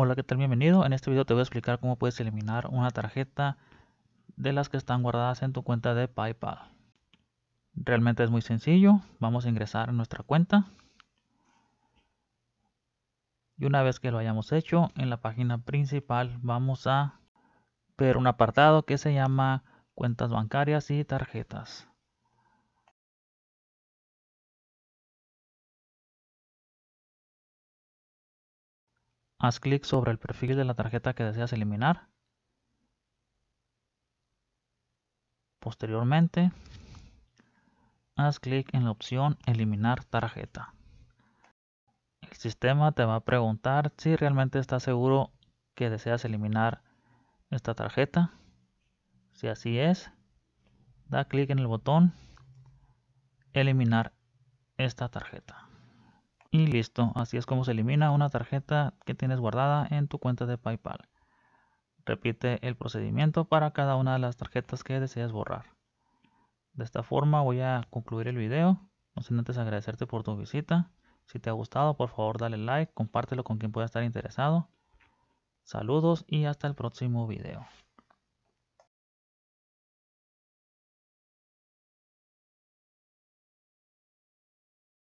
Hola, ¿qué tal? Bienvenido. En este video te voy a explicar cómo puedes eliminar una tarjeta de las que están guardadas en tu cuenta de PayPal. Realmente es muy sencillo. Vamos a ingresar a nuestra cuenta. Y una vez que lo hayamos hecho, en la página principal vamos a ver un apartado que se llama cuentas bancarias y tarjetas. Haz clic sobre el perfil de la tarjeta que deseas eliminar. Posteriormente, haz clic en la opción Eliminar tarjeta. El sistema te va a preguntar si realmente estás seguro que deseas eliminar esta tarjeta. Si así es, da clic en el botón Eliminar esta tarjeta. Y listo, así es como se elimina una tarjeta que tienes guardada en tu cuenta de PayPal. Repite el procedimiento para cada una de las tarjetas que deseas borrar. De esta forma voy a concluir el video. No sin antes agradecerte por tu visita. Si te ha gustado, por favor dale like, compártelo con quien pueda estar interesado. Saludos y hasta el próximo video.